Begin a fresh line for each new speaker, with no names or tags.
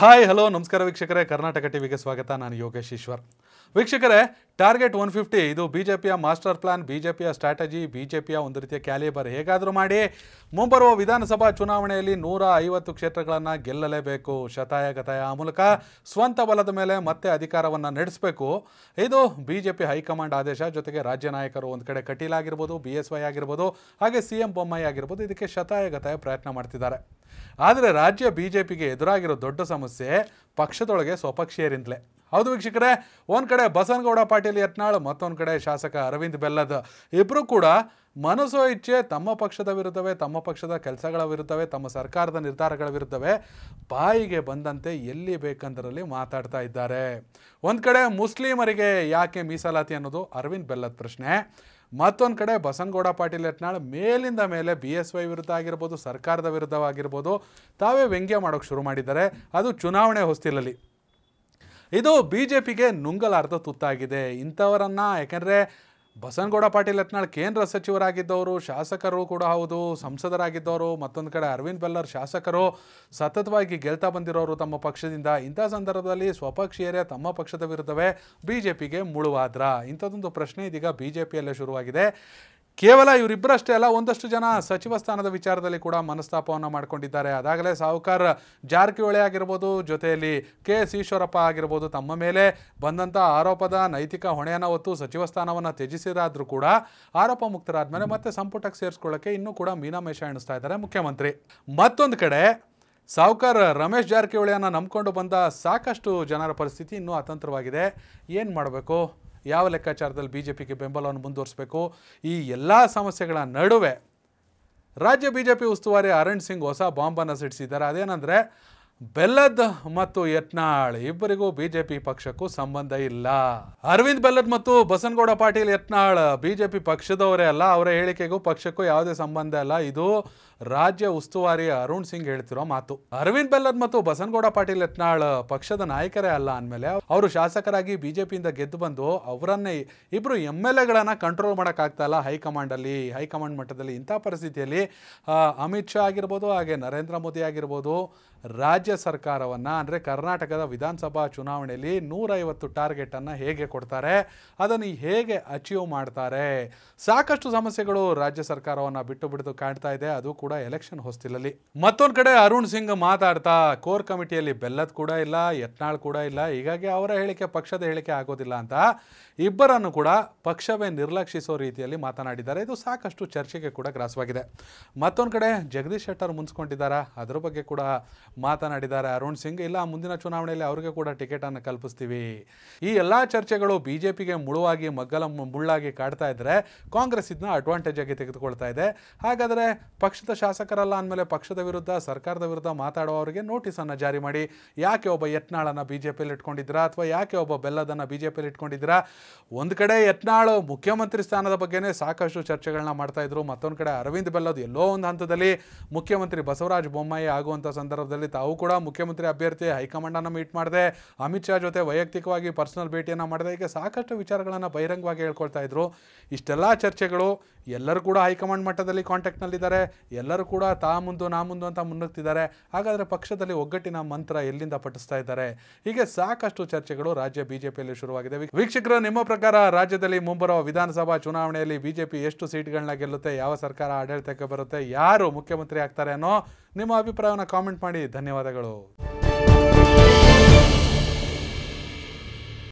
hi hello ನಮಸ್ಕಾರ ವೀಕ್ಷಕರೇ ಕರ್ನಾಟಕ ಟಿವಿಗೆ ಸ್ವಾಗತ ನಾನು ಯೋಗೇಶ್ ಈಶ್ವರ್ ವೀಕ್ಷಕರೇ ಟಾರ್ಗೆಟ್ ಒನ್ ಫಿಫ್ಟಿ ಇದು ಪಿಯ ಮಾಸ್ಟರ್ ಪ್ಲಾನ್ ಪಿಯ ಸ್ಟ್ರಾಟಜಿ ಪಿಯ ಒಂದು ರೀತಿಯ ಕ್ಯಾಲಿಬರ್ ಹೇಗಾದರೂ ಮಾಡಿ ಮುಂಬರುವ ವಿಧಾನಸಭಾ ಚುನಾವಣೆಯಲ್ಲಿ ನೂರ ಐವತ್ತು ಕ್ಷೇತ್ರಗಳನ್ನು ಗೆಲ್ಲಲೇಬೇಕು ಶತಾಯ ಗತಾಯ ಆ ಮೂಲಕ ಸ್ವಂತ ಬಲದ ಮೇಲೆ ಮತ್ತೆ ಅಧಿಕಾರವನ್ನು ನಡೆಸಬೇಕು ಇದು ಬಿಜೆಪಿ ಹೈಕಮಾಂಡ್ ಆದೇಶ ಜೊತೆಗೆ ರಾಜ್ಯ ನಾಯಕರು ಒಂದು ಕಡೆ ಕಟೀಲ್ ಆಗಿರ್ಬೋದು ಬಿ ಎಸ್ ವೈ ಆಗಿರ್ಬೋದು ಹಾಗೆ ಸಿ ಎಂ ಬೊಮ್ಮಾಯಿ ಆಗಿರ್ಬೋದು ಇದಕ್ಕೆ ಶತಾಯ ಗತಾಯ ಪ್ರಯತ್ನ ಮಾಡ್ತಿದ್ದಾರೆ ಆದರೆ ರಾಜ್ಯ ಬಿ ಜೆ ಪಿಗೆ ಎದುರಾಗಿರೋ ದೊಡ್ಡ ಸಮಸ್ಯೆ ಪಕ್ಷದೊಳಗೆ ಸ್ವಪಕ್ಷೀಯರಿಂದಲೇ ಹೌದು ವೀಕ್ಷಕರೇ ಒಂದು ಕಡೆ ಬಸನಗೌಡ ಪಾಟೀಲ್ ಯತ್ನಾಳ್ ಮತ್ತೊಂದು ಕಡೆ ಶಾಸಕ ಅರವಿಂದ್ ಬೆಲ್ಲದ್ ಇಬ್ಬರು ಕೂಡ ಮನಸ್ಸೋ ಇಚ್ಛೆ ತಮ್ಮ ಪಕ್ಷದ ವಿರುದ್ಧವೇ ತಮ್ಮ ಪಕ್ಷದ ಕೆಲಸಗಳ ವಿರುದ್ಧವೇ ತಮ್ಮ ಸರ್ಕಾರದ ನಿರ್ಧಾರಗಳ ವಿರುದ್ಧವೇ ಬಾಯಿಗೆ ಬಂದಂತೆ ಎಲ್ಲಿ ಬೇಕಂದರಲ್ಲಿ ಮಾತಾಡ್ತಾ ಇದ್ದಾರೆ ಒಂದು ಕಡೆ ಮುಸ್ಲಿಮರಿಗೆ ಯಾಕೆ ಮೀಸಲಾತಿ ಅನ್ನೋದು ಅರವಿಂದ್ ಬೆಲ್ಲದ ಪ್ರಶ್ನೆ ಮತ್ತೊಂದು ಕಡೆ ಬಸನಗೌಡ ಪಾಟೀಲ್ ಯತ್ನಾಳ್ ಮೇಲಿಂದ ಮೇಲೆ ಬಿ ಎಸ್ ವೈ ವಿರುದ್ಧ ಆಗಿರ್ಬೋದು ಸರ್ಕಾರದ ವಿರುದ್ಧವಾಗಿರ್ಬೋದು ತಾವೇ ವ್ಯಂಗ್ಯ ಮಾಡೋಕ್ಕೆ ಶುರು ಮಾಡಿದ್ದಾರೆ ಅದು ಚುನಾವಣೆ ಹೊಸ್ತಿಲಲ್ಲಿ ಇದು ಬಿ ಜೆ ಪಿಗೆ ನುಂಗಲಾರ್ದ ತುತ್ತಾಗಿದೆ ಇಂಥವರನ್ನು ಯಾಕೆಂದರೆ ಬಸನಗೌಡ ಪಾಟೀಲ್ ಯತ್ನಾಳ್ ಕೇಂದ್ರ ಸಚಿವರಾಗಿದ್ದವರು ಶಾಸಕರು ಕೂಡ ಹೌದು ಸಂಸದರಾಗಿದ್ದವರು ಮತ್ತೊಂದು ಕಡೆ ಅರವಿಂದ್ ಬೆಲ್ಲರ್ ಶಾಸಕರು ಸತತವಾಗಿ ಗೆಲ್ತಾ ಬಂದಿರೋರು ತಮ್ಮ ಪಕ್ಷದಿಂದ ಇಂಥ ಸಂದರ್ಭದಲ್ಲಿ ಸ್ವಪಕ್ಷೀಯರೇ ತಮ್ಮ ಪಕ್ಷದ ವಿರುದ್ಧವೇ ಬಿ ಜೆ ಪಿಗೆ ಮುಳುವಾದ್ರ ಇಂಥದ್ದೊಂದು ಪ್ರಶ್ನೆ ಇದೀಗ ಬಿ ಜೆ ಪಿಯಲ್ಲೇ ಶುರುವಾಗಿದೆ ಕೇವಲ ಇವರಿಬ್ಬರಷ್ಟೇ ಅಲ್ಲ ಒಂದಷ್ಟು ಜನ ಸಚಿವ ಸ್ಥಾನದ ವಿಚಾರದಲ್ಲಿ ಕೂಡ ಮನಸ್ತಾಪವನ್ನು ಮಾಡಿಕೊಂಡಿದ್ದಾರೆ ಅದಾಗಲೇ ಸಾಹುಕಾರ ಜಾರಕಿಹೊಳಿ ಆಗಿರ್ಬೋದು ಜೊತೆಯಲ್ಲಿ ಕೆ ಎಸ್ ಈಶ್ವರಪ್ಪ ಆಗಿರ್ಬೋದು ತಮ್ಮ ಮೇಲೆ ಬಂದಂಥ ಆರೋಪದ ನೈತಿಕ ಹೊಣೆಯನ್ನು ಹೊತ್ತು ಸಚಿವ ಸ್ಥಾನವನ್ನು ತ್ಯಜಿಸಿರಾದರೂ ಕೂಡ ಆರೋಪ ಮುಕ್ತರಾದ ಮೇಲೆ ಮತ್ತೆ ಸಂಪುಟಕ್ಕೆ ಸೇರಿಸ್ಕೊಳ್ಳೋಕ್ಕೆ ಇನ್ನೂ ಕೂಡ ಮೀನಾಮೇಷ ಎಣಿಸ್ತಾ ಇದ್ದಾರೆ ಮುಖ್ಯಮಂತ್ರಿ ಮತ್ತೊಂದು ಕಡೆ ಸಾಹುಕಾರ ರಮೇಶ್ ಜಾರಕಿಹೊಳಿಯನ್ನು ನಂಬಿಕೊಂಡು ಬಂದ ಸಾಕಷ್ಟು ಜನರ ಪರಿಸ್ಥಿತಿ ಇನ್ನೂ ಅತಂತ್ರವಾಗಿದೆ ಏನು ಮಾಡಬೇಕು ಯಾವ ಲೆಕ್ಕಾಚಾರದಲ್ಲಿ ಬಿ ಜೆ ಪಿಗೆ ಬೆಂಬಲವನ್ನು ಮುಂದುವರಿಸಬೇಕು ಈ ಎಲ್ಲ ಸಮಸ್ಯೆಗಳ ನಡುವೆ ರಾಜ್ಯ ಬಿ ಜೆ ಪಿ ಉಸ್ತುವಾರಿ ಅರುಣ್ ಸಿಂಗ್ ಹೊಸ ಬಾಂಬನ್ನು ಸಿಡಿಸಿದ್ದಾರೆ ಅದೇನೆಂದರೆ ಬೆಲ್ಲದ್ ಮತ್ತು ಯತ್ನಾಳ್ ಇಬ್ಬರಿಗೂ ಬಿಜೆಪಿ ಪಕ್ಷಕ್ಕೂ ಸಂಬಂಧ ಇಲ್ಲ ಅರವಿಂದ್ ಬೆಲ್ಲದ್ ಮತ್ತು ಬಸನಗೌಡ ಪಾಟೀಲ್ ಯತ್ನಾಳ್ ಬಿಜೆಪಿ ಪಕ್ಷದವರೇ ಅಲ್ಲ ಅವರ ಹೇಳಿಕೆಗೂ ಪಕ್ಷಕ್ಕೂ ಯಾವುದೇ ಸಂಬಂಧ ಇಲ್ಲ ಇದು ರಾಜ್ಯ ಉಸ್ತುವಾರಿ ಅರುಣ್ ಸಿಂಗ್ ಹೇಳ್ತಿರೋ ಮಾತು ಅರವಿಂದ್ ಬೆಲ್ಲದ್ ಮತ್ತು ಬಸನಗೌಡ ಪಾಟೀಲ್ ಯತ್ನಾಳ್ ಪಕ್ಷದ ನಾಯಕರೇ ಅಲ್ಲ ಅಂದಮೇಲೆ ಅವರು ಶಾಸಕರಾಗಿ ಬಿಜೆಪಿಯಿಂದ ಗೆದ್ದು ಬಂದು ಅವರನ್ನೇ ಇಬ್ರು ಎಮ್ ಎಲ್ ಎಗಳನ್ನ ಕಂಟ್ರೋಲ್ ಮಾಡೋಕ್ಕಾಗ್ತಾ ಇಲ್ಲ ಹೈಕಮಾಂಡ್ ಅಲ್ಲಿ ಹೈಕಮಾಂಡ್ ಮಟ್ಟದಲ್ಲಿ ಇಂಥ ಪರಿಸ್ಥಿತಿಯಲ್ಲಿ ಅಮಿತ್ ಶಾ ಆಗಿರ್ಬೋದು ಹಾಗೆ ನರೇಂದ್ರ ಮೋದಿ ಆಗಿರ್ಬೋದು ರಾಜ್ಯ ರಾಜ್ಯ ಸರ್ಕಾರವನ್ನು ಅಂದರೆ ಕರ್ನಾಟಕದ ವಿಧಾನಸಭಾ ಚುನಾವಣೆಯಲ್ಲಿ ಟಾರ್ಗೆಟ್ ಅನ್ನ ಹೇಗೆ ಕೊಡ್ತಾರೆ ಅದನ್ನು ಹೇಗೆ ಅಚೀವ್ ಮಾಡ್ತಾರೆ ಸಾಕಷ್ಟು ಸಮಸ್ಯೆಗಳು ರಾಜ್ಯ ಸರ್ಕಾರವನ್ನು ಬಿಟ್ಟು ಬಿಡದು ಕಾಣ್ತಾ ಇದೆ ಅದು ಕೂಡ ಎಲೆಕ್ಷನ್ ಹೊಸ್ತಿಲಲ್ಲಿ ಮತ್ತೊಂದು ಕಡೆ ಅರುಣ್ ಸಿಂಗ್ ಮಾತಾಡ್ತಾ ಕೋರ್ ಕಮಿಟಿಯಲ್ಲಿ ಬೆಲ್ಲದ್ ಕೂಡ ಇಲ್ಲ ಯತ್ನಾಳ್ ಕೂಡ ಇಲ್ಲ ಹೀಗಾಗಿ ಅವರ ಹೇಳಿಕೆ ಪಕ್ಷದ ಹೇಳಿಕೆ ಆಗೋದಿಲ್ಲ ಅಂತ ಇಬ್ಬರನ್ನು ಕೂಡ ಪಕ್ಷವೇ ನಿರ್ಲಕ್ಷಿಸೋ ರೀತಿಯಲ್ಲಿ ಮಾತನಾಡಿದ್ದಾರೆ ಇದು ಸಾಕಷ್ಟು ಚರ್ಚೆಗೆ ಕೂಡ ಗ್ರಾಸವಾಗಿದೆ ಮತ್ತೊಂದ್ ಕಡೆ ಜಗದೀಶ್ ಶೆಟ್ಟರ್ ಮುನ್ಸ್ಕೊಂಡಿದ್ದಾರೆ ಅದರ ಬಗ್ಗೆ ಕೂಡ ಮಾತನಾಡಿ ಮಾಡಿದ್ದಾರೆ ಅರುಣ್ ಸಿಂಗ್ ಇಲ್ಲ ಮುಂದಿನ ಚುನಾವಣೆಯಲ್ಲಿ ಅವರಿಗೆ ಕೂಡ ಟಿಕೆಟನ್ನು ಕಲ್ಪಿಸ್ತೀವಿ ಈ ಎಲ್ಲ ಚರ್ಚೆಗಳು ಬಿಜೆಪಿಗೆ ಮುಳುವಾಗಿ ಮಗ್ಗಲ ಮುಳ್ಳಾಗಿ ಕಾಡ್ತಾ ಇದ್ರೆ ಕಾಂಗ್ರೆಸ್ ಇದನ್ನ ಅಡ್ವಾಂಟೇಜ್ ಆಗಿ ತೆಗೆದುಕೊಳ್ತಾ ಇದೆ ಹಾಗಾದರೆ ಪಕ್ಷದ ಶಾಸಕರಲ್ಲ ಅಂದಮೇಲೆ ಪಕ್ಷದ ವಿರುದ್ಧ ಸರ್ಕಾರದ ವಿರುದ್ಧ ಮಾತಾಡುವವರಿಗೆ ನೋಟಿಸನ್ನು ಜಾರಿ ಮಾಡಿ ಯಾಕೆ ಒಬ್ಬ ಯತ್ನಾಳನ್ನು ಬಿಜೆಪಿಯಲ್ಲಿ ಜೆ ಅಥವಾ ಯಾಕೆ ಒಬ್ಬ ಬೆಲ್ಲದನ್ನು ಬಿಜೆಪಿಯಲ್ಲಿ ಜೆ ಪಿಯಲ್ಲಿ ಇಟ್ಕೊಂಡಿದ್ದೀರಾ ಒಂದು ಕಡೆ ಯತ್ನಾಳು ಮುಖ್ಯಮಂತ್ರಿ ಸ್ಥಾನದ ಬಗ್ಗೆನೇ ಸಾಕಷ್ಟು ಚರ್ಚೆಗಳನ್ನ ಮಾಡ್ತಾ ಇದ್ರು ಮತ್ತೊಂದು ಕಡೆ ಅರವಿಂದ್ ಬೆಲ್ಲದ್ ಎಲ್ಲೋ ಒಂದು ಹಂತದಲ್ಲಿ ಮುಖ್ಯಮಂತ್ರಿ ಬಸವರಾಜ ಬೊಮ್ಮಾಯಿ ಆಗುವಂಥ ಸಂದರ್ಭದಲ್ಲಿ ತಾವು ಕೂಡ ಮುಖ್ಯಮಂತ್ರಿ ಅಭ್ಯರ್ಥಿ ಹೈಕಮಾಂಡನ್ನು ಮೀಟ್ ಮಾಡಿದೆ ಅಮಿತ್ ಶಾ ಜೊತೆ ವೈಯಕ್ತಿಕವಾಗಿ ಪರ್ಸನಲ್ ಭೇಟಿಯನ್ನು ಮಾಡಿದೆ ಹೀಗೆ ಸಾಕಷ್ಟು ವಿಚಾರಗಳನ್ನು ಬಹಿರಂಗವಾಗಿ ಹೇಳ್ಕೊಳ್ತಾ ಇದ್ರು ಇಷ್ಟೆಲ್ಲ ಚರ್ಚೆಗಳು ಎಲ್ಲರೂ ಕೂಡ ಹೈಕಮಾಂಡ್ ಮಟ್ಟದಲ್ಲಿ ಕಾಂಟ್ಯಾಕ್ಟ್ನಲ್ಲಿದ್ದಾರೆ ಎಲ್ಲರೂ ಕೂಡ ತಾ ಮುಂದು ನಾ ಮುಂದು ಅಂತ ಮುನ್ನುಗ್ತಿದ್ದಾರೆ ಹಾಗಾದರೆ ಪಕ್ಷದಲ್ಲಿ ಒಗ್ಗಟ್ಟಿನ ಮಂತ್ರ ಎಲ್ಲಿಂದ ಪಠಿಸ್ತಾ ಇದ್ದಾರೆ ಹೀಗೆ ಸಾಕಷ್ಟು ಚರ್ಚೆಗಳು ರಾಜ್ಯ ಬಿಜೆಪಿಯಲ್ಲಿ ಶುರುವಾಗಿದೆ ವೀಕ್ಷಕರು ನಿಮ್ಮ ಪ್ರಕಾರ ರಾಜ್ಯದಲ್ಲಿ ಮುಂಬರುವ ವಿಧಾನಸಭಾ ಚುನಾವಣೆಯಲ್ಲಿ ಬಿಜೆಪಿ ಎಷ್ಟು ಸೀಟ್ಗಳನ್ನ ಗೆಲ್ಲುತ್ತೆ ಯಾವ ಸರ್ಕಾರ ಆಡಳಿತಕ್ಕೆ ಬರುತ್ತೆ ಯಾರು ಮುಖ್ಯಮಂತ್ರಿ ಆಗ್ತಾರೆ ಅನ್ನೋ ನಿಮ್ಮ ಅಭಿಪ್ರಾಯವನ್ನು ಕಾಮೆಂಟ್ ಮಾಡಿ ಧನ್ಯವಾದಗಳು